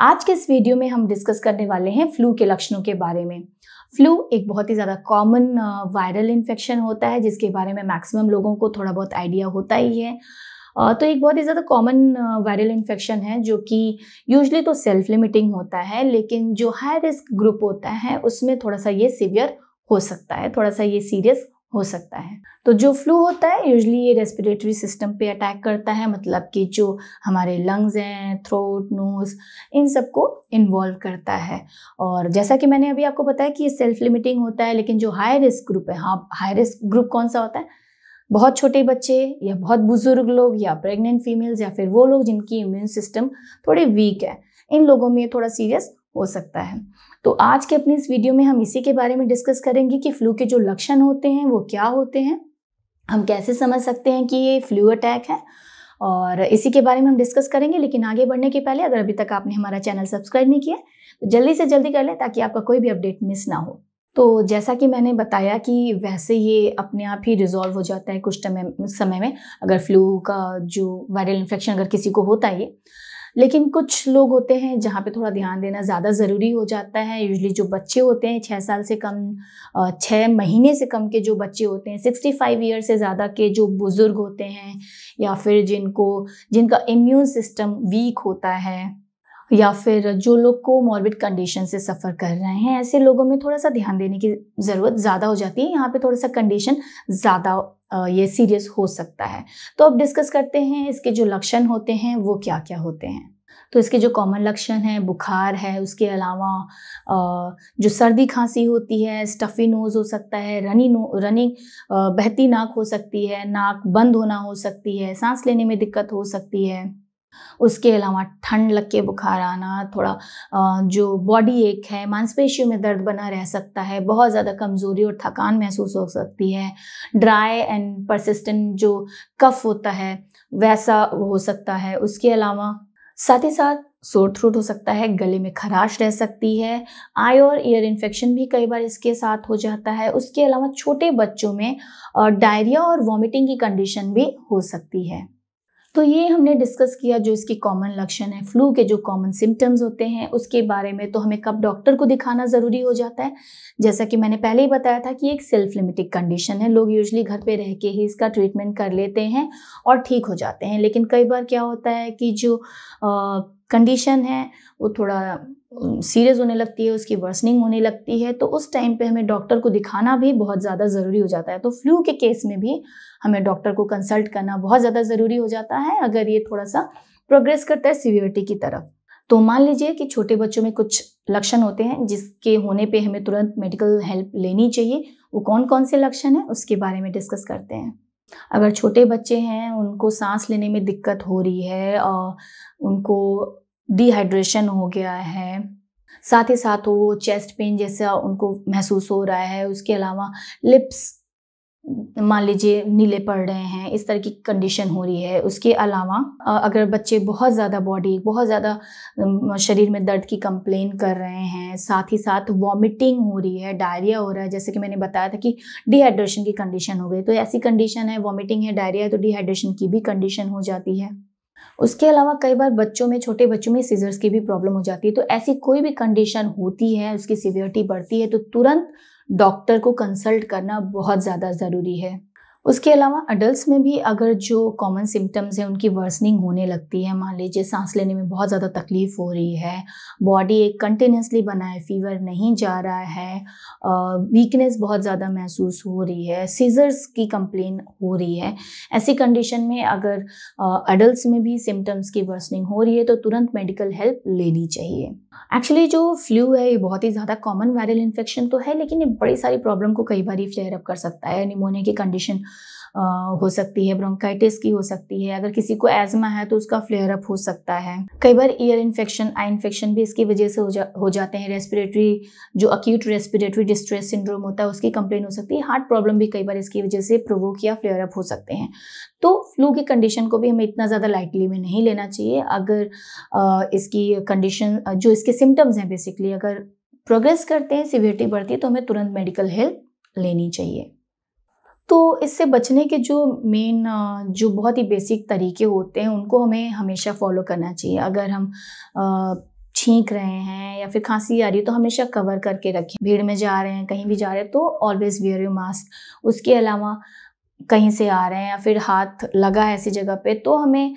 आज के इस वीडियो में हम डिस्कस करने वाले हैं फ्लू के लक्षणों के बारे में फ्लू एक बहुत ही ज़्यादा कॉमन वायरल इन्फेक्शन होता है जिसके बारे में मैक्सिमम लोगों को थोड़ा बहुत आइडिया होता ही है तो एक बहुत ही ज़्यादा कॉमन वायरल इन्फेक्शन है जो कि यूजली तो सेल्फ लिमिटिंग होता है लेकिन जो हाई रिस्क ग्रुप होता है उसमें थोड़ा सा ये सीवियर हो सकता है थोड़ा सा ये सीरियस हो सकता है तो जो फ्लू होता है यूजली ये रेस्पिरेटरी सिस्टम पे अटैक करता है मतलब कि जो हमारे लंग्स हैं थ्रोट नोज इन सबको इन्वॉल्व करता है और जैसा कि मैंने अभी आपको बताया कि ये सेल्फ लिमिटिंग होता है लेकिन जो हाई रिस्क ग्रुप है हाँ हाई रिस्क ग्रुप कौन सा होता है बहुत छोटे बच्चे या बहुत बुजुर्ग लोग या प्रेग्नेंट फीमेल्स या फिर वो लोग जिनकी इम्यून सिस्टम थोड़ी वीक है इन लोगों में थोड़ा सीरियस हो सकता है तो आज के अपने इस वीडियो में हम इसी के बारे में डिस्कस करेंगे कि फ्लू के जो लक्षण होते हैं वो क्या होते हैं हम कैसे समझ सकते हैं कि ये फ्लू अटैक है और इसी के बारे में हम डिस्कस करेंगे लेकिन आगे बढ़ने के पहले अगर अभी तक आपने हमारा चैनल सब्सक्राइब नहीं किया तो जल्दी से जल्दी कर लें ताकि आपका कोई भी अपडेट मिस ना हो तो जैसा कि मैंने बताया कि वैसे ये अपने आप ही रिजॉल्व हो जाता है कुछ समय समय में अगर फ्लू का जो वायरल इन्फेक्शन अगर किसी को होता है लेकिन कुछ लोग होते हैं जहाँ पे थोड़ा ध्यान देना ज़्यादा ज़रूरी हो जाता है यूजली जो बच्चे होते हैं छः साल से कम छः महीने से कम के जो बच्चे होते हैं सिक्सटी फाइव ईयर से ज़्यादा के जो बुज़ुर्ग होते हैं या फिर जिनको जिनका इम्यून सिस्टम वीक होता है या फिर जो लोग को मॉर्बिड कंडीशन से सफ़र कर रहे हैं ऐसे लोगों में थोड़ा सा ध्यान देने की ज़रूरत ज़्यादा हो जाती है यहाँ पे थोड़ा सा कंडीशन ज़्यादा ये सीरियस हो सकता है तो अब डिस्कस करते हैं इसके जो लक्षण होते हैं वो क्या क्या होते हैं तो इसके जो कॉमन लक्षण हैं बुखार है उसके अलावा जो सर्दी खांसी होती है स्टफ़ी नोज़ हो सकता है रनी नो रनिंग बहती नाक हो सकती है नाक बंद होना हो सकती है सांस लेने में दिक्कत हो सकती है उसके अलावा ठंड लग के बुखार आना थोड़ा जो बॉडी एक है मांसपेशियों में दर्द बना रह सकता है बहुत ज़्यादा कमज़ोरी और थकान महसूस हो सकती है ड्राई एंड परसिस्टेंट जो कफ होता है वैसा हो सकता है उसके अलावा साथ ही साथ सोर थ्रोट हो सकता है गले में खराश रह सकती है आई और ईयर इन्फेक्शन भी कई बार इसके साथ हो जाता है उसके अलावा छोटे बच्चों में डायरिया और वॉमिटिंग की कंडीशन भी हो सकती है तो ये हमने डिस्कस किया जो इसकी कॉमन लक्षण है फ्लू के जो कॉमन सिम्टम्स होते हैं उसके बारे में तो हमें कब डॉक्टर को दिखाना ज़रूरी हो जाता है जैसा कि मैंने पहले ही बताया था कि एक सेल्फ लिमिटिंग कंडीशन है लोग यूजली घर पे रह के ही इसका ट्रीटमेंट कर लेते हैं और ठीक हो जाते हैं लेकिन कई बार क्या होता है कि जो कंडीशन है वो थोड़ा सीरियस होने लगती है उसकी वर्सनिंग होने लगती है तो उस टाइम पे हमें डॉक्टर को दिखाना भी बहुत ज़्यादा ज़रूरी हो जाता है तो फ्लू के केस में भी हमें डॉक्टर को कंसल्ट करना बहुत ज़्यादा ज़रूरी हो जाता है अगर ये थोड़ा सा प्रोग्रेस करता है सीवियरिटी की तरफ तो मान लीजिए कि छोटे बच्चों में कुछ लक्षण होते हैं जिसके होने पर हमें तुरंत मेडिकल हेल्प लेनी चाहिए वो कौन कौन से लक्षण हैं उसके बारे में डिस्कस करते हैं अगर छोटे बच्चे हैं उनको सांस लेने में दिक्कत हो रही है और उनको डिहाइड्रेशन हो गया है साथ ही साथ वो चेस्ट पेन जैसा उनको महसूस हो रहा है उसके अलावा लिप्स मान लीजिए नीले पड़ रहे हैं इस तरह की कंडीशन हो रही है उसके अलावा अगर बच्चे बहुत ज़्यादा बॉडी बहुत ज़्यादा शरीर में दर्द की कंप्लेन कर रहे हैं साथ ही साथ वॉमिटिंग हो रही है डायरिया हो रहा है जैसे कि मैंने बताया था कि डिहाइड्रेशन की कंडीशन हो गई तो ऐसी कंडीशन है वॉमिटिंग है डायरिया है तो डिहाइड्रेशन की भी कंडीशन हो जाती है उसके अलावा कई बार बच्चों में छोटे बच्चों में सीजर्स की भी प्रॉब्लम हो जाती है तो ऐसी कोई भी कंडीशन होती है उसकी सीवियरिटी बढ़ती है तो तुरंत डॉक्टर को कंसल्ट करना बहुत ज़्यादा ज़रूरी है उसके अलावा अडल्ट में भी अगर जो कॉमन सिम्टम्स हैं उनकी वर्सनिंग होने लगती है मान लीजिए सांस लेने में बहुत ज़्यादा तकलीफ़ हो रही है बॉडी एक कंटिन्यूसली बना है फीवर नहीं जा रहा है वीकनेस बहुत ज़्यादा महसूस हो रही है सीजर्स की कंप्लेन हो रही है ऐसी कंडीशन में अगर अडल्ट में भी सिम्टम्स की वर्सनिंग हो रही है तो तुरंत मेडिकल हेल्प लेनी चाहिए एक्चुअली जो फ्लू है ये बहुत ही ज़्यादा कॉमन वायरल इन्फेक्शन तो है लेकिन ये बड़ी सारी प्रॉब्लम को कई बार फ्लेयर अप कर सकता है निमोनिया की कंडीशन हो सकती है ब्रोंकाइटिस की हो सकती है अगर किसी को एजमा है तो उसका फ्लेयर अप हो सकता है कई बार ईयर इन्फेक्शन आई इन्फेक्शन भी इसकी वजह से हो, जा, हो जाते हैं रेस्पिरेटरी जो अक्यूट रेस्पिरेटरी डिस्ट्रेस सिंड्रोम होता है उसकी कंप्लेन हो सकती है हार्ट प्रॉब्लम भी कई बार इसकी वजह से प्रोवोक या फ्लेयर अप हो सकते हैं तो फ्लू की कंडीशन को भी हमें इतना ज़्यादा लाइटली में नहीं लेना चाहिए अगर इसकी कंडीशन जो इसके सिम्टम्स हैं बेसिकली अगर प्रोग्रेस करते हैं सिवियरिटी बढ़ती है तो हमें तुरंत मेडिकल हेल्प लेनी चाहिए तो इससे बचने के जो मेन जो बहुत ही बेसिक तरीके होते हैं उनको हमें हमेशा फॉलो करना चाहिए अगर हम छींक रहे हैं या फिर खांसी आ रही है तो हमेशा कवर करके रखें भीड़ में जा रहे हैं कहीं भी जा रहे हैं तो ऑलवेज़ वेयर यू मास्क उसके अलावा कहीं से आ रहे हैं या फिर हाथ लगा ऐसी जगह पे तो हमें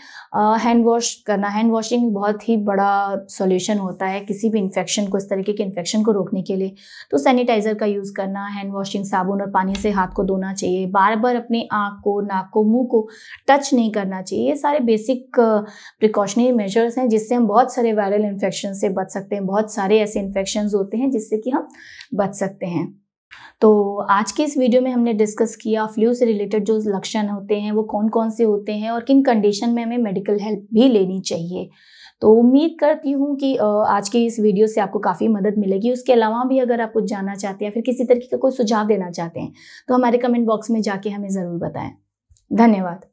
हैंड वॉश करना हैंड वॉशिंग बहुत ही बड़ा सॉल्यूशन होता है किसी भी इन्फेक्शन को इस तरीके के इन्फेक्शन को रोकने के लिए तो सैनिटाइज़र का यूज़ करना हैंड वॉशिंग साबुन और पानी से हाथ को धोना चाहिए बार बार अपने आँख को नाक को मुँह को टच नहीं करना चाहिए ये सारे बेसिक प्रिकॉशनरी मेजर्स हैं जिससे हम बहुत सारे वायरल इन्फेक्शन से बच सकते हैं बहुत सारे ऐसे इन्फेक्शन होते हैं जिससे कि हम बच सकते हैं तो आज के इस वीडियो में हमने डिस्कस किया फ्लू से रिलेटेड जो लक्षण होते हैं वो कौन कौन से होते हैं और किन कंडीशन में हमें मेडिकल हेल्प भी लेनी चाहिए तो उम्मीद करती हूँ कि आज की इस वीडियो से आपको काफ़ी मदद मिलेगी उसके अलावा भी अगर आप कुछ जानना चाहते हैं फिर किसी तरीके का कोई सुझाव देना चाहते हैं तो हमारे कमेंट बॉक्स में जाके हमें ज़रूर बताएं धन्यवाद